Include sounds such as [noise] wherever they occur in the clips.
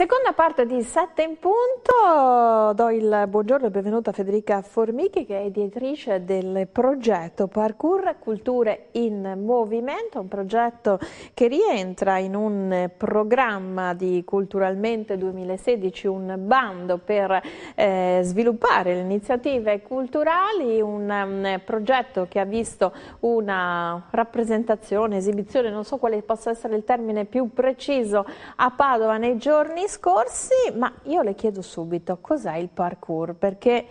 Seconda parte di Sette in punto, do il buongiorno e benvenuta a Federica Formichi che è direttrice del progetto Parkour Culture in Movimento, un progetto che rientra in un programma di Culturalmente 2016, un bando per eh, sviluppare le iniziative culturali, un um, progetto che ha visto una rappresentazione, esibizione, non so quale possa essere il termine più preciso, a Padova nei giorni discorsi, ma io le chiedo subito cos'è il parkour, perché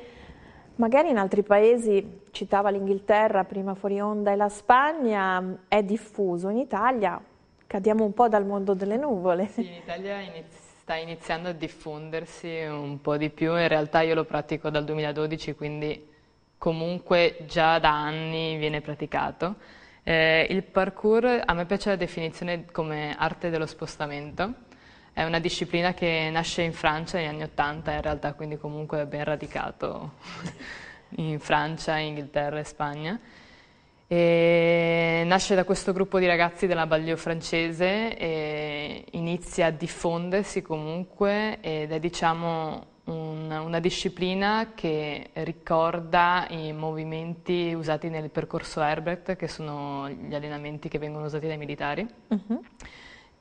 magari in altri paesi, citava l'Inghilterra, prima fuori onda e la Spagna, è diffuso, in Italia cadiamo un po' dal mondo delle nuvole. Sì, in Italia inizia sta iniziando a diffondersi un po' di più, in realtà io lo pratico dal 2012, quindi comunque già da anni viene praticato. Eh, il parkour a me piace la definizione come arte dello spostamento, è una disciplina che nasce in Francia negli anni Ottanta in realtà, quindi comunque è ben radicato [laughs] in Francia, Inghilterra e Spagna. E nasce da questo gruppo di ragazzi della Baglio francese e inizia a diffondersi comunque ed è diciamo un, una disciplina che ricorda i movimenti usati nel percorso Herbert, che sono gli allenamenti che vengono usati dai militari. Uh-huh.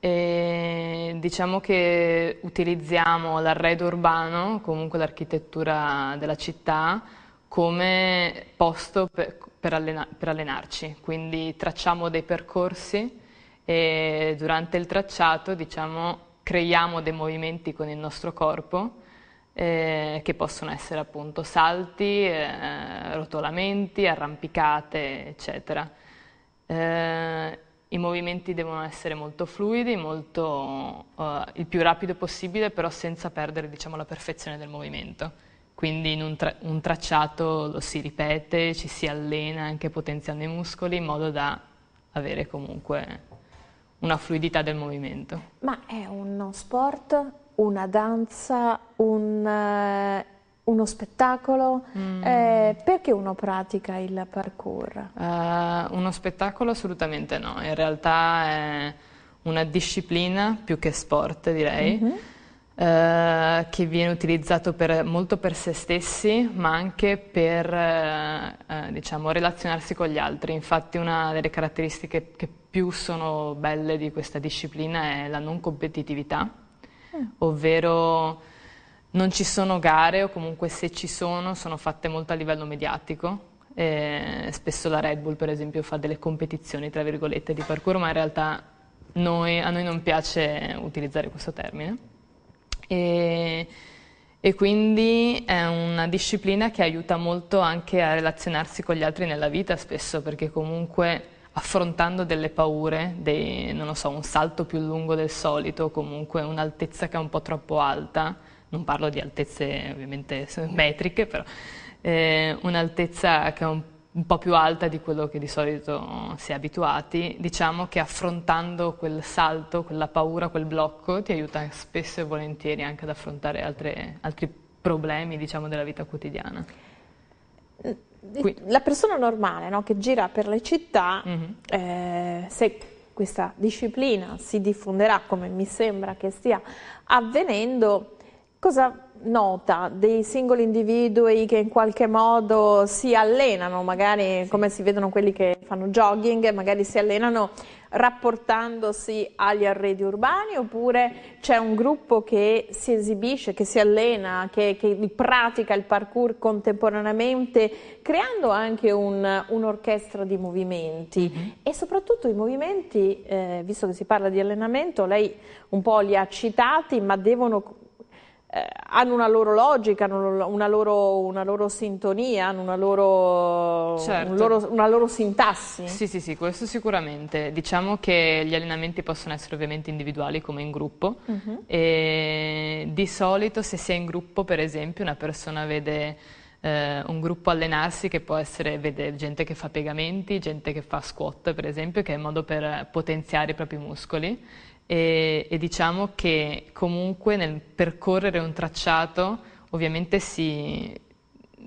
E diciamo che utilizziamo l'arredo urbano, comunque l'architettura della città, come posto per, per, allena per allenarci, quindi tracciamo dei percorsi e durante il tracciato diciamo, creiamo dei movimenti con il nostro corpo eh, che possono essere appunto salti, eh, rotolamenti, arrampicate, eccetera. Eh, i movimenti devono essere molto fluidi, molto, uh, il più rapido possibile, però senza perdere diciamo, la perfezione del movimento. Quindi in un, tra un, tracciato lo si ripete, ci si allena anche potenziando i muscoli in modo da avere comunque una fluidità del movimento. Ma è uno sport, una danza, un... Uh uno spettacolo? Mm. Eh, perché uno pratica il parkour? Uh, uno spettacolo assolutamente no, in realtà è una disciplina più che sport direi. Mm-hmm. Uh, che viene utilizzato per, molto per se stessi, ma anche per uh, uh, diciamo, relazionarsi con gli altri. Infatti una delle caratteristiche che più sono belle di questa disciplina è la non competitività, mm. ovvero non ci sono gare o comunque se ci sono sono fatte molto a livello mediatico. Eh, spesso la Red Bull per esempio fa delle competizioni tra virgolette di parkour ma in realtà noi, a noi non piace utilizzare questo termine e, e, quindi è una disciplina che aiuta molto anche a relazionarsi con gli altri nella vita spesso perché comunque affrontando delle paure, dei, non lo so, un salto più lungo del solito, comunque un'altezza che è un po' troppo alta, non parlo di altezze ovviamente [laughs] metriche, però eh, un'altezza che è un, un, po' più alta di quello che di solito si è abituati, diciamo che affrontando quel salto, quella paura, quel blocco ti aiuta spesso e volentieri anche ad affrontare altre, altri problemi diciamo, della vita quotidiana. Qui. La persona normale no, che gira per le città, mm -hmm. eh, se questa disciplina si diffonderà come mi sembra che stia avvenendo, cosa nota dei singoli individui che in qualche modo si allenano, magari come si vedono quelli che fanno jogging, magari si allenano rapportandosi agli arredi urbani oppure c'è un gruppo che si esibisce, che si allena, che, che pratica il parkour contemporaneamente, creando anche un'orchestra un di movimenti mm -hmm. e soprattutto i movimenti, eh, visto che si parla di allenamento, lei un po' li ha citati, ma devono eh, hanno una loro logica, hanno una loro, una loro sintonia, hanno una loro, certo. un loro, una loro sintassi. Sì, sì, sì, questo sicuramente. Diciamo che gli allenamenti possono essere ovviamente individuali come in gruppo uh mm-hmm. -huh. di solito se si è in gruppo, per esempio, una persona vede eh, un gruppo allenarsi che può essere, vede gente che fa piegamenti, gente che fa squat per esempio, che è un modo per potenziare i propri muscoli e, e diciamo che comunque nel percorrere un tracciato ovviamente si,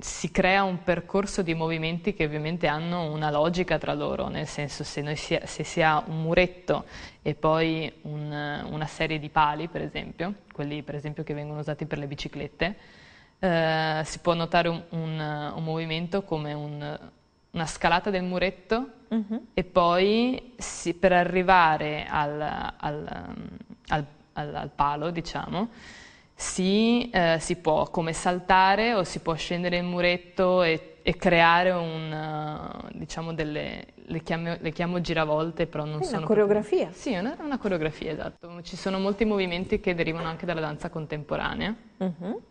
si crea un percorso di movimenti che ovviamente hanno una logica tra loro, nel senso se, noi sia, se si ha un muretto e poi un, una serie di pali, per esempio, quelli per esempio che vengono usati per le biciclette, eh, si può notare un, un, un movimento come un, una scalata del muretto uh-huh. e poi si, per arrivare al, al, al, al palo, diciamo, si, eh, si, può come saltare o si può scendere il muretto e, e creare un, eh, diciamo delle, le chiamo, le chiamo, giravolte, però non è sono... Una coreografia. Proprio... Sì, una, una, coreografia, esatto. Ci sono molti movimenti che derivano anche dalla danza contemporanea uh-huh.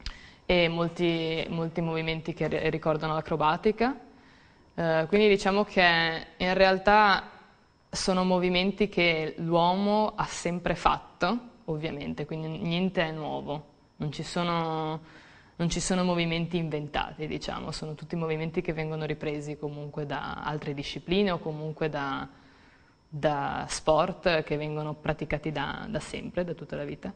e molti, molti movimenti che ricordano l'acrobatica eh, quindi diciamo che in realtà sono movimenti che l'uomo ha sempre fatto, ovviamente, quindi niente è nuovo, non ci sono, non ci sono movimenti inventati, diciamo, sono tutti movimenti che vengono ripresi comunque da altre discipline o comunque da, da sport che vengono praticati da, da sempre, da tutta la vita.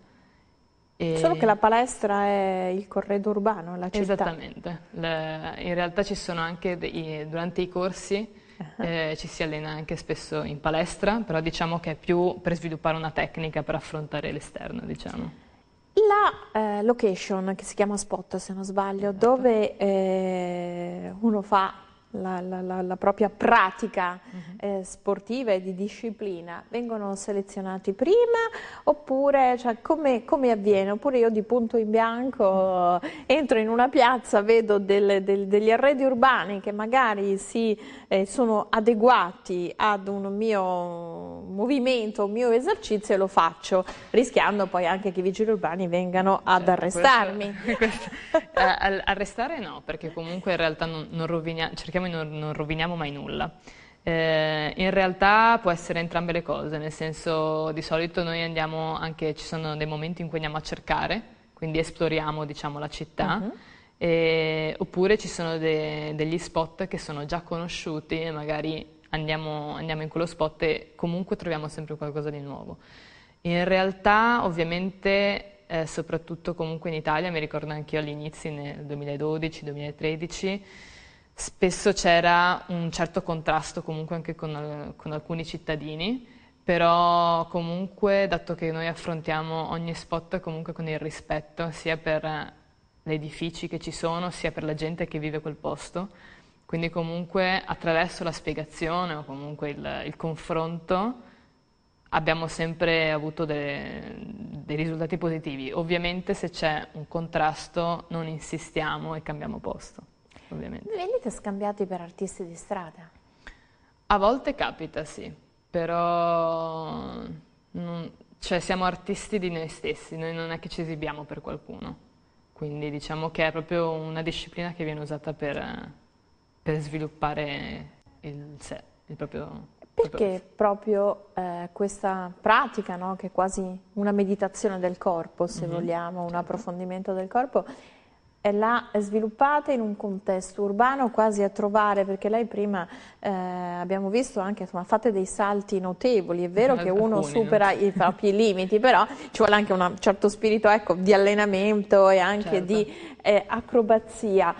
E... Solo che la palestra è il corredo urbano, la città. Esattamente, Le, in realtà ci sono anche dei, durante i corsi uh -huh. eh, ci si allena anche spesso in palestra, però diciamo che è più per sviluppare una tecnica per affrontare l'esterno, diciamo. La eh, location, che si chiama Spot se non sbaglio, esatto. dove eh, uno fa la, la, la propria pratica mm-hmm. eh, sportiva e di disciplina, vengono selezionati prima oppure cioè, come, come, avviene? Oppure io di punto in bianco mm-hmm. entro in una piazza, vedo delle, del, degli arredi urbani che magari si, eh, sono adeguati ad un mio movimento, un mio esercizio e lo faccio, rischiando poi anche che i vigili urbani vengano ad certo, arrestarmi. [laughs] Questo, questo, [laughs] a, a, arrestare no, perché comunque in realtà non, non roviniamo, cerchiamo noi non, non roviniamo mai nulla. Eh, in realtà può essere entrambe le cose, nel senso di solito noi andiamo anche, ci sono dei momenti in cui andiamo a cercare, quindi esploriamo diciamo, la città, uh-huh. e, oppure ci sono de, degli spot che sono già conosciuti e magari andiamo, andiamo in quello spot e comunque troviamo sempre qualcosa di nuovo. In realtà ovviamente eh, soprattutto comunque in Italia, mi ricordo anche io all'inizio nel 2012-2013, spesso c'era un certo contrasto comunque anche con, con, alcuni cittadini, però comunque dato che noi affrontiamo ogni spot comunque con il rispetto sia per gli edifici che ci sono, sia per la gente che vive quel posto, quindi comunque attraverso la spiegazione o comunque il, il confronto abbiamo sempre avuto dei, dei risultati positivi. Ovviamente se c'è un contrasto non insistiamo e cambiamo posto ovviamente. Venite scambiati per artisti di strada? A volte capita, sì, però non, cioè, siamo artisti di noi stessi, noi non è che ci esibiamo per qualcuno, quindi diciamo che è proprio una disciplina che viene usata per, per sviluppare il sé, il proprio... Perché proprio eh, questa pratica, no, che è quasi una meditazione del corpo, se mm -hmm. vogliamo, un certo. approfondimento del corpo, la sviluppate in un contesto urbano quasi a trovare, perché lei prima eh, abbiamo visto anche, insomma, fate dei salti notevoli, è vero [laughs] che uno supera i propri limiti, però ci vuole anche un certo spirito ecco, di allenamento e anche certo. di eh, acrobazia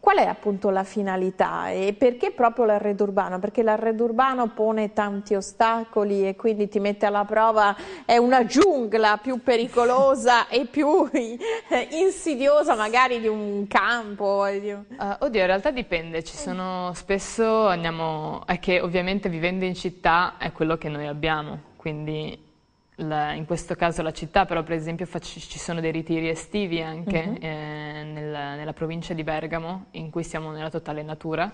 qual è appunto la finalità e perché proprio l'arredo urbano? Perché l'arredo urbano pone tanti ostacoli e quindi ti mette alla prova, è una giungla più pericolosa [laughs] e più eh, insidiosa magari di un campo. Uh, oddio, in realtà dipende, ci sono spesso, andiamo, è che ovviamente vivendo in città è quello che noi abbiamo, quindi la, in questo caso la città, però per esempio facci, ci sono dei ritiri estivi anche mm-hmm. eh, nella, nella provincia di Bergamo in cui siamo nella totale natura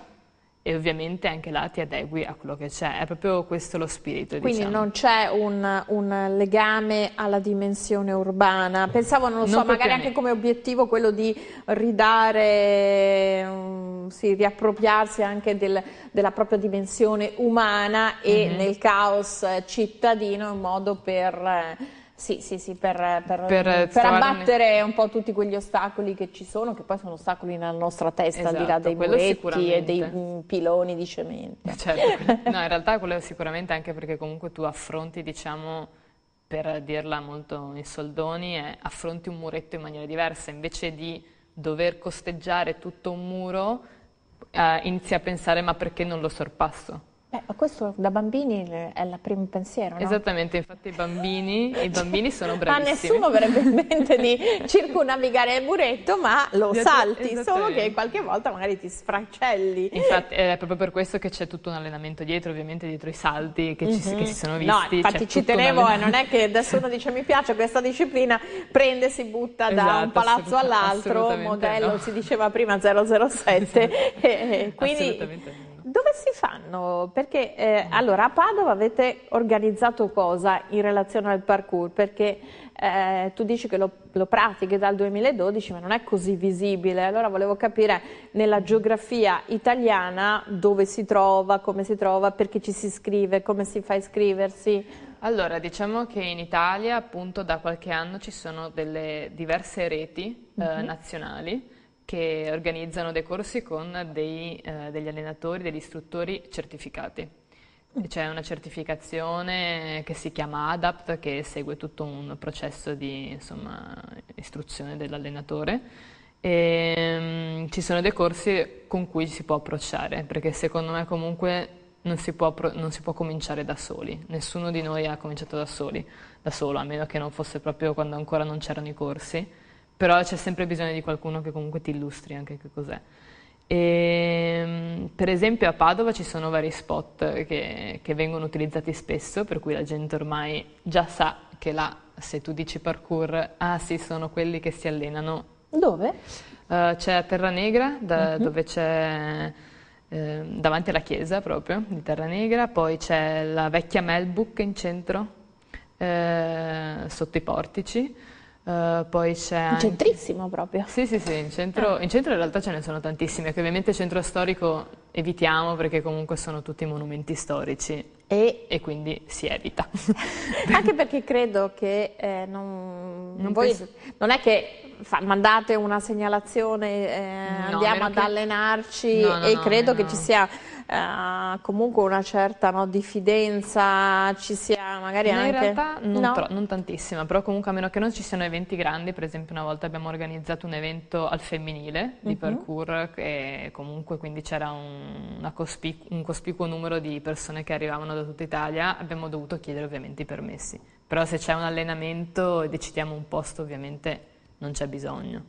e ovviamente anche là ti adegui a quello che c'è, è proprio questo lo spirito. Quindi diciamo. non c'è un, un, legame alla dimensione urbana, pensavo, non lo non so, magari anche come obiettivo quello di ridare, mm, sì, riappropriarsi anche del, della propria dimensione umana e mm -hmm. nel caos cittadino un modo per... Eh, sì, sì, sì, per, per, per, per abbattere un po' tutti quegli ostacoli che ci sono, che poi sono ostacoli nella nostra testa, esatto, al di là esatto, dei muretti e dei mh, mm, piloni di cemento. Eh, certo, [laughs] no, in realtà quello è sicuramente anche perché comunque tu affronti, diciamo, per dirla molto in soldoni, è, affronti un muretto in maniera diversa, invece di dover costeggiare tutto un muro, eh, inizi a pensare ma perché non lo sorpasso? Beh, questo da bambini è il primo pensiero, no? Esattamente, infatti i bambini, i bambini sono [laughs] bravissimi. Ma nessuno avrebbe in mente di circunavigare il muretto, ma lo salti, solo che qualche volta magari ti sfracelli. Infatti è proprio per questo che c'è tutto un allenamento dietro, ovviamente dietro i salti che, ci, mm -hmm. che si mhm. sono visti. No, infatti ci tenevo, eh, non è che adesso uno dice mi piace questa disciplina, prende, si butta esatto, da un esatto, palazzo all'altro, modello, no. si diceva prima 007, [laughs] esatto, e, quindi... Assolutamente dove si fanno? Perché eh, allora a Padova avete organizzato cosa in relazione al parkour? Perché eh, tu dici che lo, lo, pratichi dal 2012 ma non è così visibile, allora volevo capire nella geografia italiana dove si trova, come si trova, perché ci si iscrive, come si fa a iscriversi? Allora, diciamo che in Italia appunto da qualche anno ci sono delle diverse reti mm -hmm. nazionali che organizzano dei corsi con dei, eh, degli allenatori, degli istruttori certificati. Mm. C'è una certificazione che si chiama ADAPT che segue tutto un processo di insomma, istruzione dell'allenatore e um, ci sono dei corsi con cui si può approcciare perché secondo me comunque non si, può, non si può cominciare da soli, nessuno di noi ha cominciato da soli, da solo, a meno che non fosse proprio quando ancora non c'erano i corsi però c'è sempre bisogno di qualcuno che comunque ti illustri anche che cos'è. E, ehm, per esempio a Padova ci sono vari spot che, che, vengono utilizzati spesso, per cui la gente ormai già sa che là, se tu dici parkour, ah sì, sono quelli che si allenano. Dove? Uh, c'è a Terra Negra, da, uh-huh. dove c'è eh, davanti alla chiesa proprio di Terra Negra, poi c'è la vecchia Melbook in centro, eh, sotto i portici, Uh, poi c'è... In centrissimo proprio. Sì, sì, sì, in centro, ah. in centro, in realtà ce ne sono tantissime, che ovviamente centro storico evitiamo perché comunque sono tutti monumenti storici e, e quindi si evita. [laughs] Anche perché credo che eh, non, non, voi, penso... non è che fa, mandate una segnalazione, eh, no, andiamo ad che... allenarci no, no, e credo che ci sia eh, comunque una certa no, diffidenza ci sia magari In anche... In realtà non, no. non, tantissima, però comunque a meno che non ci siano eventi grandi, per esempio una volta abbiamo organizzato un evento al femminile di uh mhm. -huh. parkour e comunque quindi c'era un, cospicu un cospicuo numero di persone che arrivavano da tutta Italia, abbiamo dovuto chiedere ovviamente i permessi, però se c'è un allenamento e decidiamo un posto ovviamente non c'è bisogno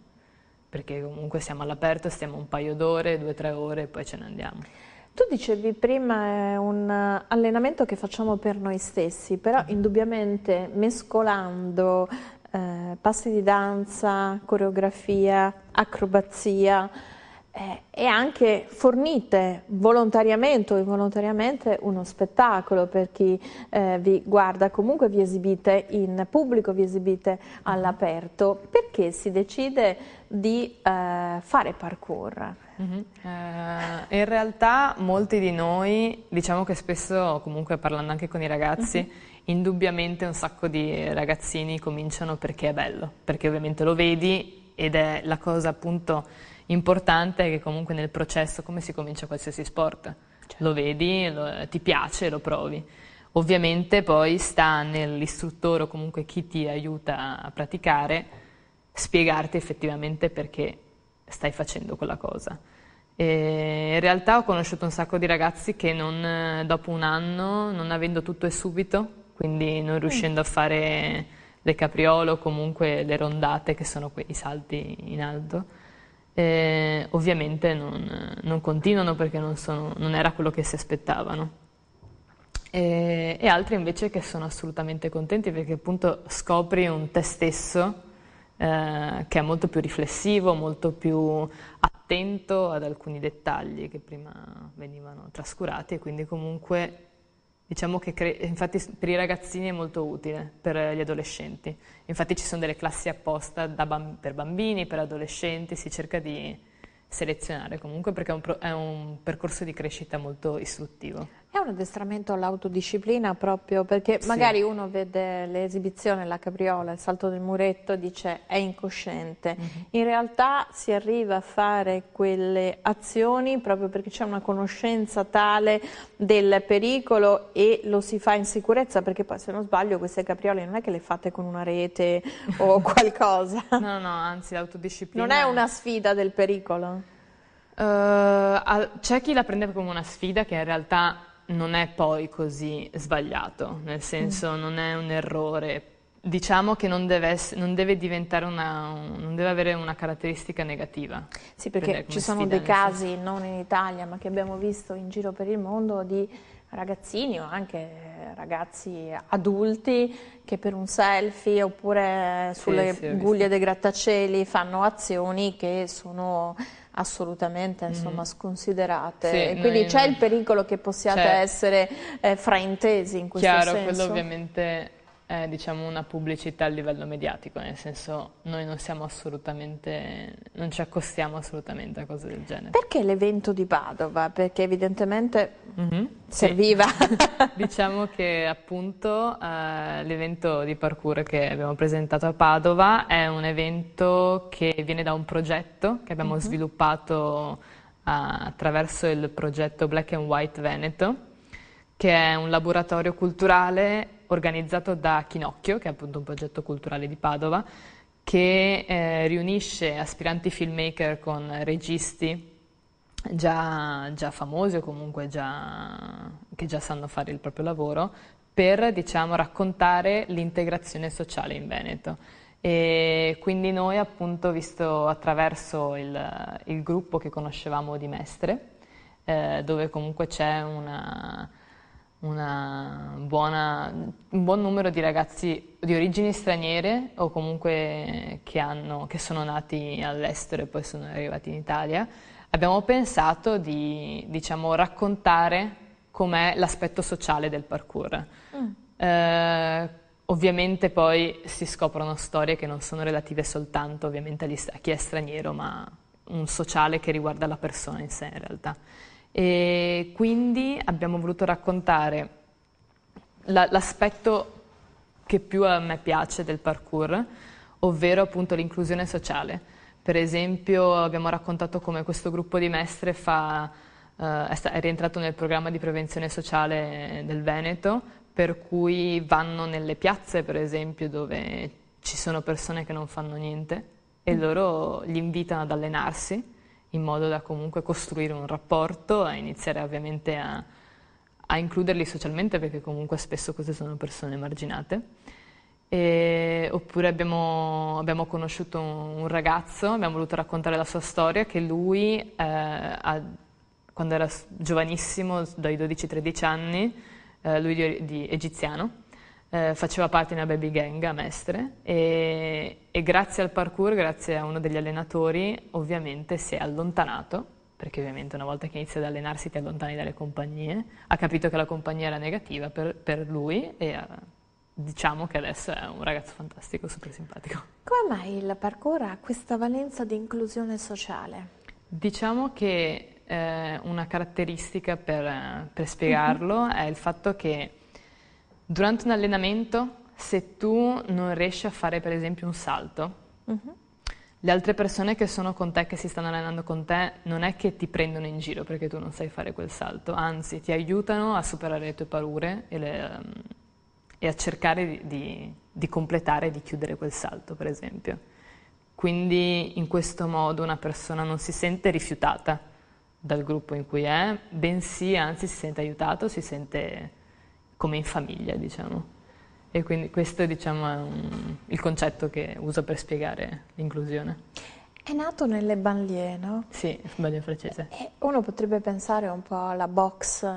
perché comunque siamo all'aperto, stiamo un paio d'ore, due o tre ore e poi ce ne andiamo. Tu dicevi prima è un allenamento che facciamo per noi stessi, però mm-hmm. indubbiamente mescolando eh, passi di danza, coreografia, acrobazia eh, e anche fornite volontariamente o involontariamente uno spettacolo per chi eh, vi guarda, comunque vi esibite in pubblico, vi esibite mm-hmm. all'aperto. Perché si decide di eh, fare parkour. Mm-hmm. Eh, in realtà molti di noi, diciamo che spesso, comunque parlando anche con i ragazzi, mm-hmm. indubbiamente un sacco di ragazzini cominciano perché è bello, perché ovviamente lo vedi ed è la cosa appunto importante che comunque nel processo, come si comincia qualsiasi sport, certo. lo vedi, lo, ti piace, lo provi. Ovviamente poi sta nell'istruttore o comunque chi ti aiuta a praticare spiegarti effettivamente perché stai facendo quella cosa. E in realtà ho conosciuto un sacco di ragazzi che non, eh, dopo un anno, non avendo tutto e subito, quindi non riuscendo a fare le capriole o comunque le rondate che sono quei salti in alto, eh, ovviamente non, non, continuano perché non, sono, non, era quello che si aspettavano. E, e altri invece che sono assolutamente contenti perché appunto scopri un te stesso eh, che è molto più riflessivo, molto più attento ad alcuni dettagli che prima venivano trascurati e quindi comunque diciamo che cre- infatti per i ragazzini è molto utile, per gli adolescenti. Infatti ci sono delle classi apposta bamb- per bambini, per adolescenti, si cerca di selezionare comunque perché è un, pro- è un percorso di crescita molto istruttivo. È un addestramento all'autodisciplina proprio perché magari sì. uno vede l'esibizione, la capriola, il salto del muretto e dice è incosciente. Mm -hmm. In realtà si arriva a fare quelle azioni proprio perché c'è una conoscenza tale del pericolo e lo si fa in sicurezza perché poi se non sbaglio queste capriole non è che le fate con una rete o [laughs] qualcosa. No, no, anzi l'autodisciplina... Non è una sfida del pericolo? Uh, c'è chi la prende come una sfida che in realtà non è poi così sbagliato, nel senso mm. non è un errore. Diciamo che non deve, essere, non deve diventare una, non deve avere una caratteristica negativa. Sì, perché ci sono dei casi, senso. non in Italia, ma che abbiamo visto in giro per il mondo, di ragazzini o anche ragazzi adulti che per un selfie oppure sulle sì, sì, guglie dei grattacieli fanno azioni che sono assolutamente mm. insomma, mm. sconsiderate. Sì, e quindi c'è il pericolo che possiate essere eh, fraintesi in questo Chiaro, senso. Chiaro, quello ovviamente eh, diciamo una pubblicità a livello mediatico, nel senso noi non siamo assolutamente, non ci accostiamo assolutamente a cose del genere. Perché l'evento di Padova? Perché evidentemente mm -hmm, serviva. Sì. [laughs] diciamo che appunto eh, l'evento di parkour che abbiamo presentato a Padova è un evento che viene da un progetto che abbiamo mm -hmm. sviluppato eh, attraverso il progetto Black and White Veneto che è un laboratorio culturale organizzato da Chinocchio, che è appunto un progetto culturale di Padova, che eh, riunisce aspiranti filmmaker con registi già, già famosi o comunque già, che già sanno fare il proprio lavoro per diciamo, raccontare l'integrazione sociale in Veneto. E quindi noi appunto, visto attraverso il, il, gruppo che conoscevamo di Mestre, eh, dove comunque c'è una, buona, un buon numero di ragazzi di origini straniere o comunque che, hanno, che sono nati all'estero e poi sono arrivati in Italia, abbiamo pensato di diciamo, raccontare com'è l'aspetto sociale del parkour. Mm. Eh, ovviamente poi si scoprono storie che non sono relative soltanto a chi è straniero, ma un sociale che riguarda la persona in sé in realtà. E quindi abbiamo voluto raccontare la, l'aspetto che più a me piace del parkour, ovvero appunto l'inclusione sociale. Per esempio abbiamo raccontato come questo gruppo di mestre fa, eh, è rientrato nel programma di prevenzione sociale del Veneto, per cui vanno nelle piazze, per esempio, dove ci sono persone che non fanno niente e loro li invitano ad allenarsi in modo da comunque costruire un rapporto e iniziare ovviamente a, a includerli socialmente perché comunque spesso queste sono persone emarginate. E, oppure abbiamo, abbiamo conosciuto un, un, ragazzo, abbiamo voluto raccontare la sua storia, che lui eh, ha, quando era giovanissimo, dai 12-13 anni, eh, lui di, di egiziano, eh, faceva parte di una baby gang a Mestre e, e grazie al parkour, grazie a uno degli allenatori, ovviamente si è allontanato, perché ovviamente una volta che inizi ad allenarsi ti allontani dalle compagnie, ha capito che la compagnia era negativa per, per lui e ha, eh, diciamo che adesso è un ragazzo fantastico, super simpatico. Come mai il parkour ha questa valenza di inclusione sociale? Diciamo che eh, una caratteristica per, eh, per spiegarlo [laughs] è il fatto che Durante un allenamento, se tu non riesci a fare per esempio un salto, uh-huh. le altre persone che sono con te, che si stanno allenando con te, non è che ti prendono in giro perché tu non sai fare quel salto, anzi ti aiutano a superare le tue paure e, le, um, e a cercare di, di, di completare, di chiudere quel salto per esempio. Quindi in questo modo una persona non si sente rifiutata dal gruppo in cui è, bensì anzi si sente aiutato, si sente come in famiglia, diciamo. E quindi questo diciamo, è un, il concetto che uso per spiegare l'inclusione. È nato nelle banlieue, no? Sì, banlieue francese. E uno potrebbe pensare un po' alla box eh,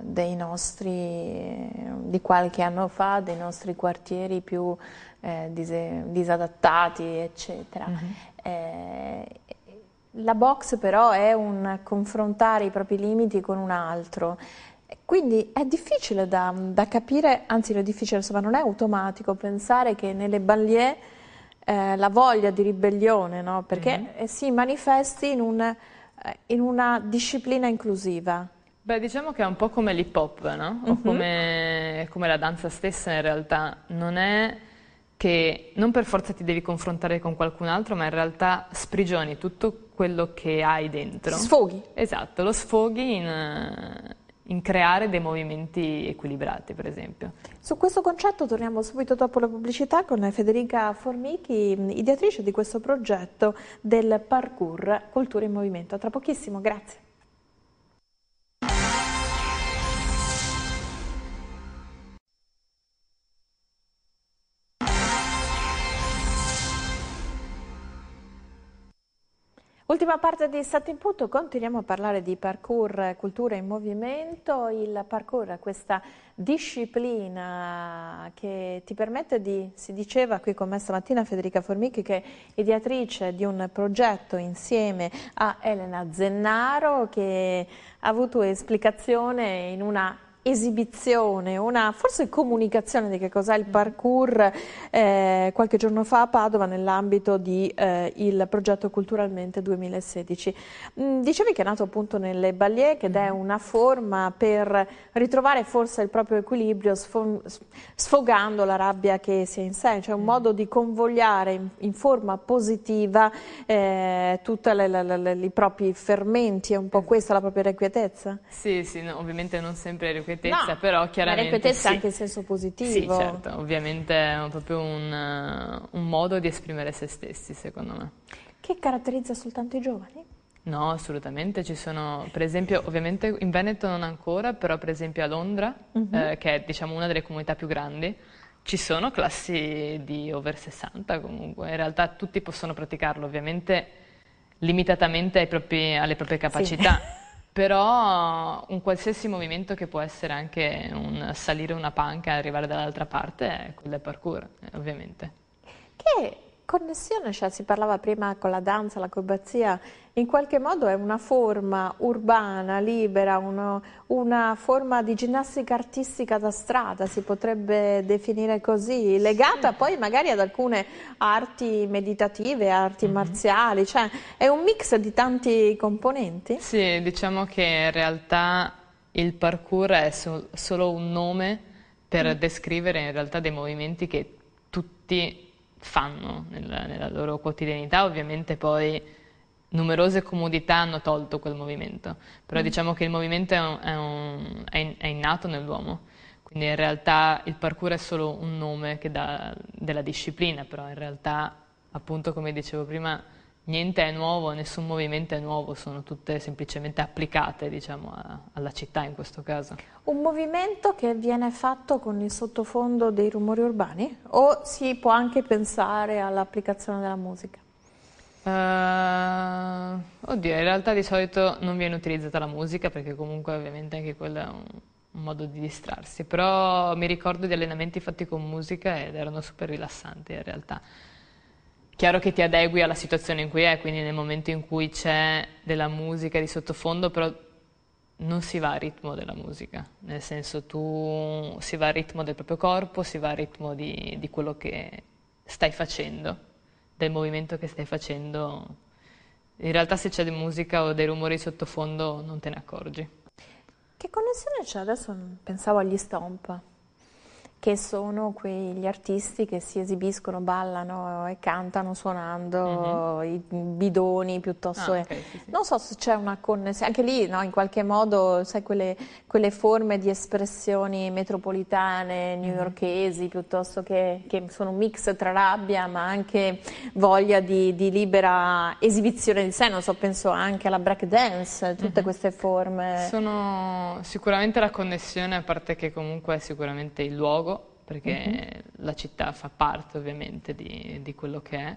dei nostri, di qualche anno fa, dei nostri quartieri più eh, dise, disadattati, eccetera. Mm -hmm. eh, la box però è un confrontare i propri limiti con un altro. Quindi è difficile da, da capire, anzi non è difficile, insomma non è automatico pensare che nelle banlieue eh, la voglia di ribellione, no? perché mm -hmm. si manifesti in, un, eh, in una disciplina inclusiva. Beh, diciamo che è un po' come l'hip hop, no? O uh mhm. -huh. come, come, la danza stessa in realtà. Non è che non per forza ti devi confrontare con qualcun altro, ma in realtà sprigioni tutto quello che hai dentro. Sfoghi. Esatto, lo sfoghi in, in creare dei movimenti equilibrati, per esempio. Su questo concetto torniamo subito dopo la pubblicità con Federica Formichi, ideatrice di questo progetto del parkour Cultura in Movimento. A tra pochissimo, grazie. Ultima parte di Stato in Punto, continuiamo a parlare di parkour Cultura in Movimento, il parkour, questa disciplina che ti permette di, si diceva qui con me stamattina Federica Formichi che è ideatrice di un progetto insieme a Elena Zennaro che ha avuto esplicazione in una esibizione, una forse comunicazione di che cos'è il parkour eh, qualche giorno fa a Padova nell'ambito del eh, progetto Culturalmente 2016. Mm, dicevi che è nato appunto nelle Balliet ed è mm-hmm. una forma per ritrovare forse il proprio equilibrio sfo sfogando la rabbia che si è in sé, cioè un mm-hmm. modo di convogliare in, in forma positiva eh, tutti i propri fermenti, è un po' eh. questa la propria requietezza? Sì, sì, no, ovviamente non sempre requietezza ripetezza, no, però chiaramente... La ripetezza sì. anche in senso positivo. Sì, certo, ovviamente è proprio un, eh, un modo di esprimere se stessi, secondo me. Che caratterizza soltanto i giovani? No, assolutamente, ci sono, per esempio, ovviamente in Veneto non ancora, però per esempio a Londra, uh-huh. eh, che è diciamo, una delle comunità più grandi, ci sono classi di over 60 comunque, in realtà tutti possono praticarlo, ovviamente limitatamente propri, alle proprie capacità. Sì. [laughs] però un qualsiasi movimento che può essere anche un salire una panca e arrivare dall'altra parte è quello del parkour, ovviamente. Che connessione, cioè si parlava prima con la danza, l'acrobazia, in qualche modo è una forma urbana, libera, uno, una forma di ginnastica artistica da strada, si potrebbe definire così, legata sì. poi magari ad alcune arti meditative, arti mm -hmm. marziali, cioè è un mix di tanti componenti? Sì, diciamo che in realtà il parkour è so solo un nome per mm. descrivere in realtà dei movimenti che tutti fanno nella, nella loro quotidianità, ovviamente poi numerose comodità hanno tolto quel movimento, però mm. diciamo che il movimento è, un, è, un, è, in, è innato nell'uomo, quindi in realtà il parkour è solo un nome dà, della disciplina, però in realtà appunto come dicevo prima niente è nuovo, nessun movimento è nuovo, sono tutte semplicemente applicate diciamo, a, alla città in questo caso. Un movimento che viene fatto con il sottofondo dei rumori urbani o si può anche pensare all'applicazione della musica? Uh, oddio, in realtà di solito non viene utilizzata la musica perché comunque ovviamente anche quello è un, un modo di distrarsi, però mi ricordo di allenamenti fatti con musica ed erano super rilassanti in realtà chiaro che ti adegui alla situazione in cui è, quindi nel momento in cui c'è della musica di sottofondo, però non si va al ritmo della musica, nel senso tu si va al ritmo del proprio corpo, si va al ritmo di, di quello che stai facendo, del movimento che stai facendo. In realtà se c'è musica o dei rumori di sottofondo non te ne accorgi. Che connessione c'è? Adesso pensavo agli stomp che sono quegli artisti che si esibiscono, ballano e cantano suonando mm-hmm. i bidoni piuttosto. Ah, okay, sì, sì. Non so se c'è una connessione, anche lì no, in qualche modo sai, quelle, quelle, forme di espressioni metropolitane, mhm. newyorkesi, mm piuttosto che, che, sono un mix tra rabbia ma anche voglia di, di, libera esibizione di sé, non so, penso anche alla break dance, tutte mm-hmm. queste forme. Sono sicuramente la connessione, a parte che comunque è sicuramente il luogo perché uh mhm. -huh. la città fa parte ovviamente di, di quello che è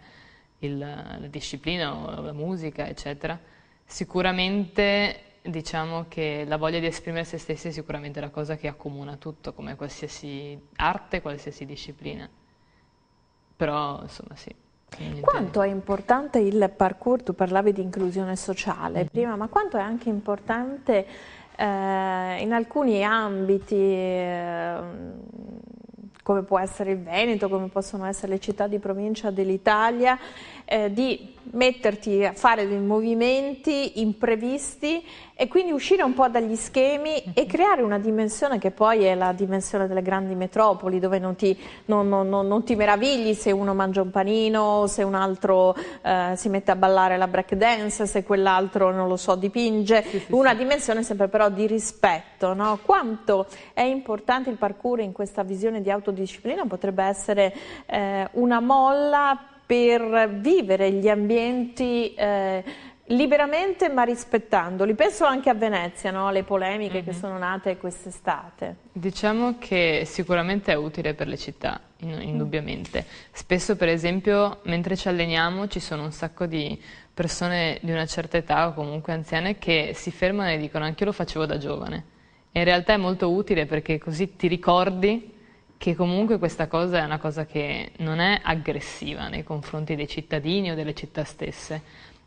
il, la disciplina o la musica, eccetera. Sicuramente diciamo che la voglia di esprimere se stessi è sicuramente la cosa che accomuna tutto, come qualsiasi arte, qualsiasi disciplina. Però insomma sì. Quanto è importante il parkour? Tu parlavi di inclusione sociale mm -hmm. prima, ma quanto è anche importante eh, in alcuni ambiti eh, come può essere il Veneto, come possono essere le città di provincia dell'Italia, eh, di metterti a fare dei movimenti imprevisti e quindi uscire un po' dagli schemi e creare una dimensione che poi è la dimensione delle grandi metropoli dove non ti, non, non, non, ti meravigli se uno mangia un panino, se un altro eh, si mette a ballare la break dance, se quell'altro non lo so dipinge, sì, sì, una sì. dimensione sempre però di rispetto. No? Quanto è importante il parkour in questa visione di autodisciplina potrebbe essere eh, una molla per vivere gli ambienti eh, liberamente ma rispettandoli. Penso anche a Venezia, no? le polemiche mm -hmm. che mhm. sono nate quest'estate. Diciamo che sicuramente è utile per le città, mm. indubbiamente. Spesso per esempio mentre ci alleniamo ci sono un sacco di persone di una certa età o comunque anziane che si fermano e dicono anche io lo facevo da giovane. in realtà è molto utile perché così ti ricordi che comunque questa cosa è una cosa che non è aggressiva nei confronti dei cittadini o delle città stesse,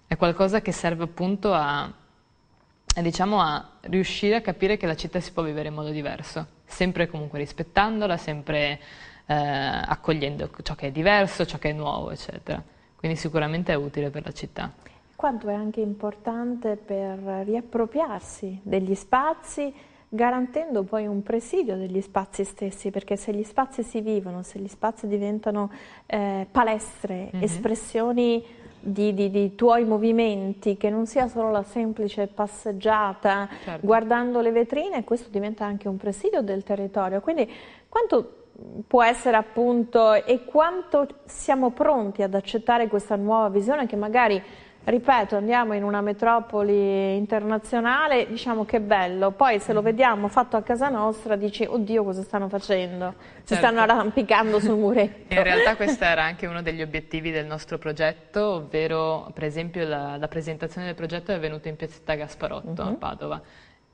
è qualcosa che serve appunto a, a, diciamo, a riuscire a capire che la città si può vivere in modo diverso, sempre comunque rispettandola, sempre eh, accogliendo ciò che è diverso, ciò che è nuovo, eccetera. Quindi sicuramente è utile per la città. Quanto è anche importante per riappropriarsi degli spazi, garantendo poi un presidio degli spazi stessi, perché se gli spazi si vivono, se gli spazi diventano eh, palestre, mm -hmm. espressioni di, di, di, tuoi movimenti, che non sia solo la semplice passeggiata, certo. guardando le vetrine, questo diventa anche un presidio del territorio. Quindi quanto può essere appunto e quanto siamo pronti ad accettare questa nuova visione che magari ripeto, andiamo in una metropoli internazionale, diciamo che bello, poi se lo mm. vediamo fatto a casa nostra dici oddio cosa stanno facendo, certo. si stanno arrampicando sul muretto. in realtà questo era anche uno degli obiettivi del nostro progetto, ovvero per esempio la, la presentazione del progetto è avvenuta in piazzetta Gasparotto uh -huh. a mm-hmm. Padova,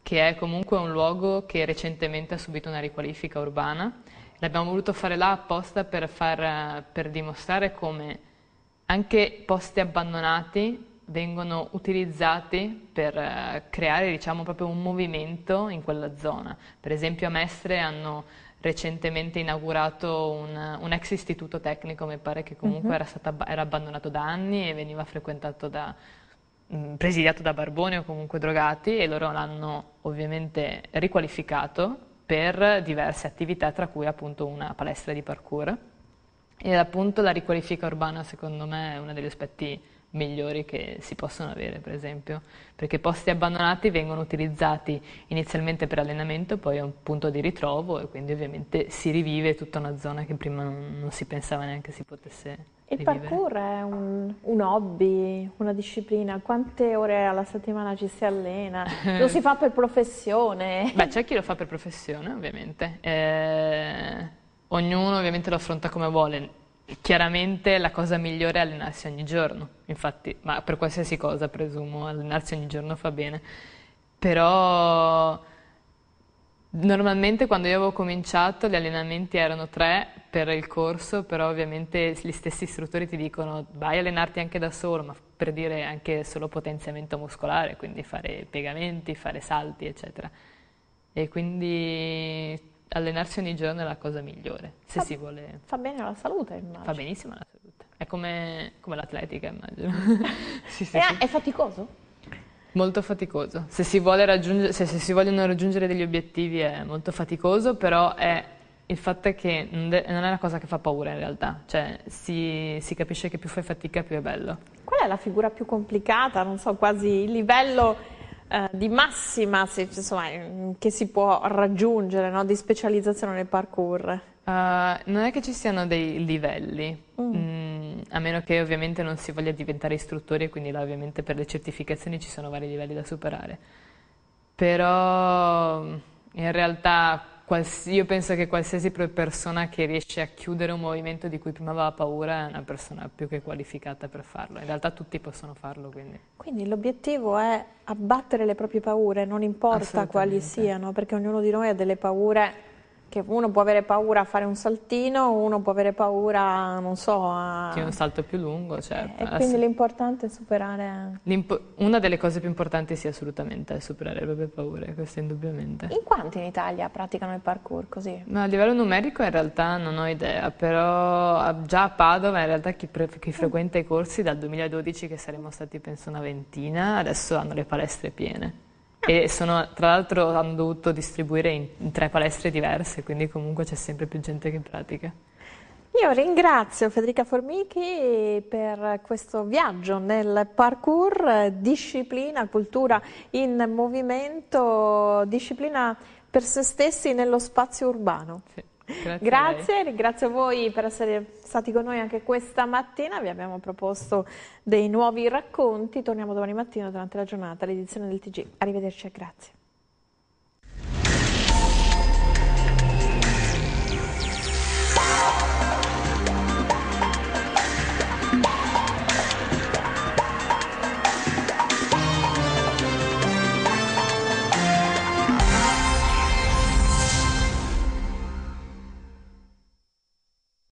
che è comunque un luogo che recentemente ha subito una riqualifica urbana, l'abbiamo voluto fare là apposta per, far, per dimostrare come anche posti abbandonati vengono utilizzati per eh, creare diciamo, proprio un movimento in quella zona. Per esempio a Mestre hanno recentemente inaugurato un, un ex istituto tecnico, mi pare che comunque uh mhm. -huh. era, stata, era abbandonato da anni e veniva frequentato da, mm, presidiato da barboni o comunque drogati e loro l'hanno ovviamente riqualificato per diverse attività, tra cui appunto una palestra di parkour. E appunto la riqualifica urbana secondo me è uno degli aspetti migliori che si possono avere, per esempio, perché posti abbandonati vengono utilizzati inizialmente per allenamento, poi è un punto di ritrovo e quindi ovviamente si rivive tutta una zona che prima non, non si pensava neanche si potesse. Il parkour è un, un, hobby, una disciplina, quante ore alla settimana ci si allena? [laughs] Lo si fa per professione? Beh, c'è chi lo fa per professione, ovviamente. Eh ognuno ovviamente lo affronta come vuole. Chiaramente la cosa migliore è allenarsi ogni giorno, infatti, ma per qualsiasi cosa presumo, allenarsi ogni giorno fa bene. Però normalmente quando io avevo cominciato gli allenamenti erano tre per il corso, però ovviamente gli stessi istruttori ti dicono vai a allenarti anche da solo, ma per dire anche solo potenziamento muscolare, quindi fare piegamenti, fare salti, eccetera. E quindi allenarsi ogni giorno è la cosa migliore, se fa, si vuole... Fa bene alla salute, immagino. Fa benissimo alla salute. È come, come l'atletica, immagino. [laughs] sì, sì, sì. È faticoso? Molto faticoso. Se si, se, se si, vogliono raggiungere degli obiettivi è molto faticoso, però è il fatto è che non è una cosa che fa paura in realtà. Cioè, si, si capisce che più fai fatica più è bello. Qual è la figura più complicata? Non so, quasi il livello eh, di massima se, insomma, eh, che si può raggiungere no? di specializzazione nel parkour? Uh, non è che ci siano dei livelli, mm. Mm, a meno che ovviamente non si voglia diventare istruttori e quindi là ovviamente per le certificazioni ci sono vari livelli da superare. Però in realtà io penso che qualsiasi persona che riesce a chiudere un movimento di cui prima aveva paura è una persona più che qualificata per farlo. In realtà tutti possono farlo. Quindi, quindi l'obiettivo è abbattere le proprie paure, non importa quali siano, perché ognuno di noi ha delle paure che uno può avere paura a fare un saltino, uno può avere paura, non so, a... Che un salto più lungo, eh, certo. E, e eh, quindi l'importante è superare... Una delle cose più importanti sì assolutamente è superare le proprie paure, questo indubbiamente. In quanti in Italia praticano il parkour così? No, a livello numerico in realtà non ho idea, però già a Padova in realtà chi, chi mm. frequenta mm. i corsi dal 2012 che saremmo stati penso una ventina, adesso hanno le palestre piene e sono, tra l'altro hanno dovuto distribuire in, in tre palestre diverse, quindi comunque c'è sempre più gente che pratica. Io ringrazio Federica Formichi per questo viaggio nel parkour, disciplina, cultura in movimento, disciplina per se stessi nello spazio urbano. Sì. Grazie, Grazie ringrazio voi per essere stati con noi anche questa mattina, vi abbiamo proposto dei nuovi racconti, torniamo domani mattina durante la giornata all'edizione del TG. Arrivederci e grazie.